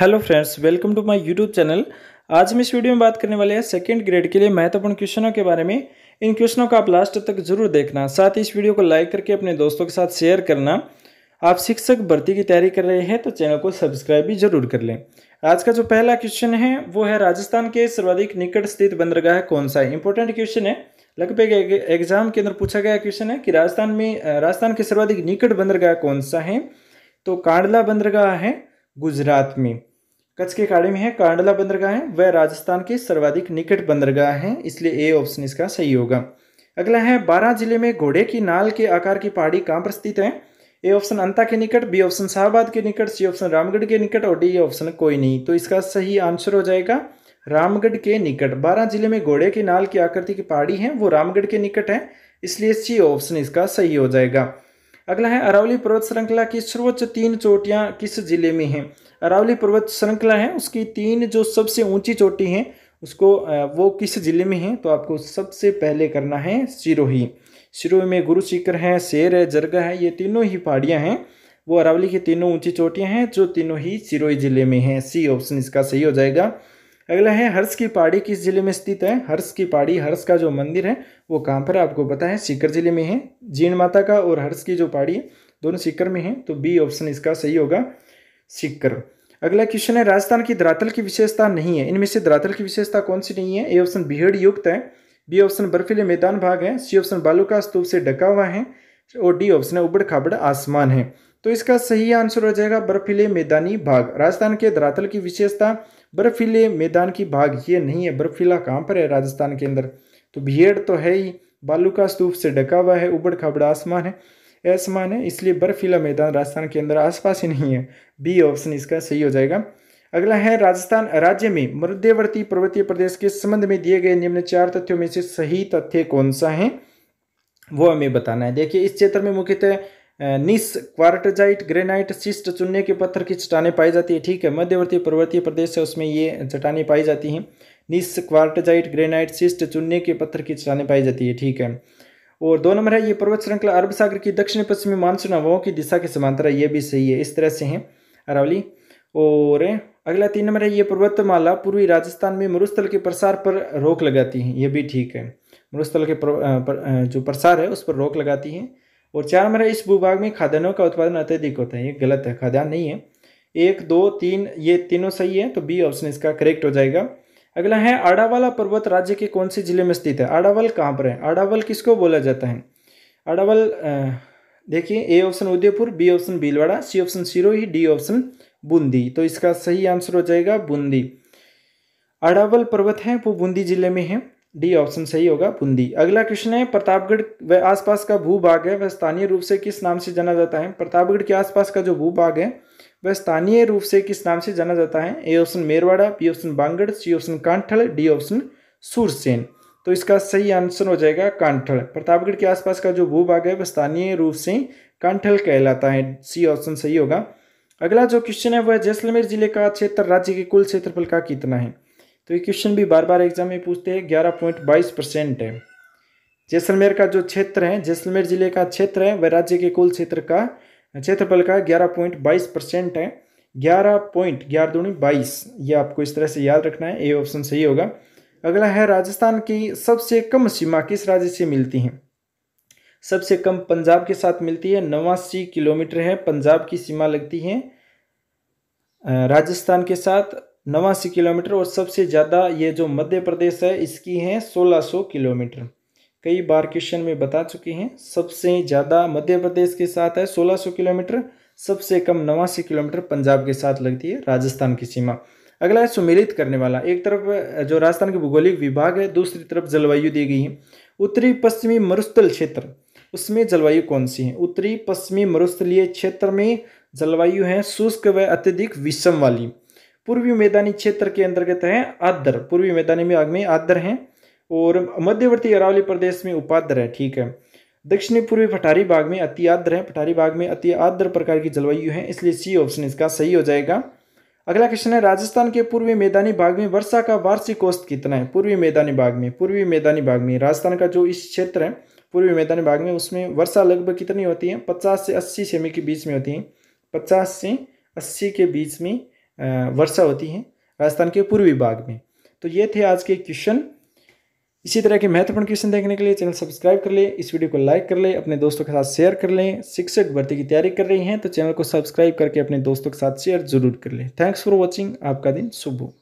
hello friends welcome to my YouTube channel आज हम इस वीडियो में बात करने वाले हैं सेकेंड ग्रेड के लिए महत्वपूर्ण क्वेश्चनों के बारे में इन क्वेश्चनों का आप लास्ट तक जरूर देखना साथ ही इस वीडियो को लाइक करके अपने दोस्तों के साथ शेयर करना आप शिक्षक भर्ती की तैयारी कर रहे हैं तो चैनल को सब्सक्राइब भी जरूर कर लें आज का जो पहला क्वेश्चन है वो है राजस्थान के सर्वाधिक निकट स्थित बंदरगाह कौन सा है इंपॉर्टेंट क्वेश्चन है लगभग एग्जाम के अंदर पूछा गया क्वेश्चन है कि राजस्थान में राजस्थान के सर्वाधिक निकट बंदरगाह कौन सा है तो कांडला बंदरगाह है गुजरात में कच्छ के खाड़ी में है कांडला बंदरगाह है वह राजस्थान के सर्वाधिक निकट बंदरगाह है इसलिए ए ऑप्शन इसका सही होगा अगला है बारह जिले में घोड़े की नाल के आकार की पहाड़ी कहाँ पर स्थित है ए ऑप्शन अंता के निकट बी ऑप्शन शाहबाद के निकट सी ऑप्शन रामगढ़ के निकट और डी ऑप्शन कोई नहीं तो इसका सही आंसर हो जाएगा रामगढ़ के निकट बारह जिले में घोड़े के नाल की आकृति की पहाड़ी है वो रामगढ़ के निकट है इसलिए सी ऑप्शन इसका सही हो जाएगा अगला है अरावली पर्वत श्रृंखला की सर्वोच्च तीन चोटियाँ किस जिले में हैं अरावली पर्वत श्रृंखला है उसकी तीन जो सबसे ऊंची चोटी हैं उसको वो किस जिले में हैं तो आपको सबसे पहले करना है सिरोही सिरोही में गुरु शिखर है शेर है जरगा है ये तीनों ही पहाड़ियाँ हैं वो अरावली की तीनों ऊंची चोटियाँ हैं जो तीनों ही सिरोही जिले में हैं सी ऑप्शन इसका सही हो जाएगा अगला है हर्ष की पहाड़ी किस जिले में स्थित है हर्ष की पहाड़ी हर्ष का जो मंदिर है वो कहाँ पर है आपको पता है सीकर जिले में है जीण माता का और हर्ष की जो पहाड़ी है दोनों सीकर में है तो बी ऑप्शन इसका सही होगा सीकर अगला क्वेश्चन है राजस्थान की धरातल की विशेषता नहीं है इनमें से धरातल की विशेषता कौन सी नहीं है ए ऑप्शन बिहड़ युक्त है बी ऑप्शन बर्फीले मैदान भाग है सी ऑप्शन बालू का स्तूप से ढका हुआ है और डी ऑप्शन है उबड़ खाबड़ आसमान है तो इसका सही आंसर हो जाएगा बर्फीले मैदानी भाग राजस्थान के धरातल की विशेषता बर्फीले मैदान की भाग ये नहीं है बर्फीला कहाँ पर है राजस्थान के अंदर तो भीड़ तो है ही बालू का स्तूप से ढका हुआ है उबड़ खबड़ आसमान है आसमान है इसलिए बर्फीला मैदान राजस्थान के अंदर आसपास ही नहीं है बी ऑप्शन इसका सही हो जाएगा अगला है राजस्थान राज्य में मध्यवर्ती पर्वतीय प्रदेश के संबंध में दिए गए निम्न चार तथ्यों में से सही तथ्य कौन सा है वो हमें बताना है देखिए इस क्षेत्र में मुख्यतः निस क्वार्टजाइट ग्रेनाइट सिस्ट चुनने के पत्थर की चट्टानें पाई जाती है ठीक है मध्यवर्ती पर्वतीय प्रदेश है उसमें ये चट्टानें पाई जाती हैं निस क्वार्टजाइट ग्रेनाइट सिस्ट चुनने के पत्थर की चट्टाने पाई जाती है ठीक है और दो नंबर है ये पर्वत श्रृंखला अरब सागर की दक्षिण पश्चिमी मानसून हवाओं की दिशा के समांतर है ये भी सही है इस तरह से है अरावली और अगला तीन नंबर है ये पर्वतमाला पूर्वी राजस्थान में मरुस्थल के प्रसार पर रोक लगाती है ये भी ठीक है मरुस्थल के प्र, प्र, जो प्रसार है उस पर रोक लगाती है और चार हमारा इस भूभाग में खाद्यान्नों का उत्पादन अत्यधिक होता है ये गलत है खाद्यान्न नहीं है एक दो तीन ये तीनों सही है तो बी ऑप्शन इसका करेक्ट हो जाएगा अगला है आड़ावाला पर्वत राज्य के कौन से जिले में स्थित है आड़ावल कहाँ पर है आड़ावल किसको बोला जाता है आड़ावल देखिए A option Udaipur B option Bhilwara C option Sirohi D option Bundi तो इसका सही आंसर हो जाएगा बूंदी अड़ावल पर्वत है वो बूंदी जिले में है डी ऑप्शन सही होगा बुंदी अगला क्वेश्चन है प्रतापगढ़ व आसपास का भूभाग है वह स्थानीय रूप से किस नाम से जाना जाता है प्रतापगढ़ के आसपास का जो भूभाग है वह स्थानीय रूप से किस नाम से जाना जाता है A option Merwara B option Bangar C option Kanthal D option Surasen तो इसका सही आंसर हो जाएगा कांठल प्रतापगढ़ के आसपास का जो भूभाग है वह स्थानीय रूप से कांठल कहलाता है सी ऑप्शन सही होगा अगला जो क्वेश्चन है वह जैसलमेर जिले का क्षेत्र राज्य के कुल क्षेत्रफल का कितना है तो ये क्वेश्चन भी बार बार एग्जाम में पूछते हैं ग्यारह पॉइंट बाईस परसेंट है जैसलमेर का जो क्षेत्र है जैसलमेर जिले का क्षेत्र है वह राज्य के कुल क्षेत्र का क्षेत्रफल का ग्यारह पॉइंट बाईस परसेंट है ग्यारह पॉइंट ग्यारह दूनी बाईस ये आपको इस तरह से याद रखना है ए ऑप्शन सही होगा अगला है राजस्थान की सबसे कम सीमा किस राज्य से मिलती है सबसे कम पंजाब के साथ मिलती है नवासी किलोमीटर है पंजाब की सीमा लगती है राजस्थान के साथ नवासी किलोमीटर और सबसे ज़्यादा ये जो मध्य प्रदेश है इसकी है 1600 किलोमीटर कई बार क्वेश्चन में बता चुके हैं सबसे ज़्यादा मध्य प्रदेश के साथ है 1600 किलोमीटर सबसे कम नवासी किलोमीटर पंजाब के साथ लगती है राजस्थान की सीमा अगला है सुमेलित करने वाला एक तरफ जो राजस्थान के भूगोलिक विभाग है दूसरी तरफ जलवायु दी गई है उत्तरी पश्चिमी मरुस्थल क्षेत्र उसमें जलवायु कौन सी है उत्तरी पश्चिमी मरुस्थलीय क्षेत्र में जलवायु है शुष्क व अत्यधिक विषम वाली पूर्वी मैदानी क्षेत्र के अंतर्गत है आदर पूर्वी मैदानी में आग में आदर हैं और मध्यवर्ती अरावली प्रदेश में उपाद्र है ठीक है दक्षिणी पूर्वी पठारी भाग में अति आद्र है पठारी भाग में अति आद्र प्रकार की जलवायु है इसलिए सी ऑप्शन इसका सही हो जाएगा अगला क्वेश्चन है राजस्थान के पूर्वी मैदानी भाग में वर्षा का वार्षिक औसत कितना है पूर्वी मैदानी भाग में पूर्वी मैदानी भाग में राजस्थान का जो इस क्षेत्र है पूर्वी मैदानी भाग में उसमें वर्षा लगभग कितनी होती है पचास से अस्सी सेमी के बीच में होती है पचास से अस्सी के बीच में वर्षा होती है राजस्थान के पूर्वी भाग में तो ये थे आज के क्वेश्चन इसी तरह के महत्वपूर्ण क्वेश्चन देखने के लिए चैनल सब्सक्राइब कर लें इस वीडियो को लाइक कर लें अपने दोस्तों के साथ शेयर कर लें शिक्षक भर्ती की तैयारी कर रही हैं तो चैनल को सब्सक्राइब करके अपने दोस्तों के साथ शेयर जरूर कर लें थैंक्स फॉर वॉचिंग आपका दिन शुभ हो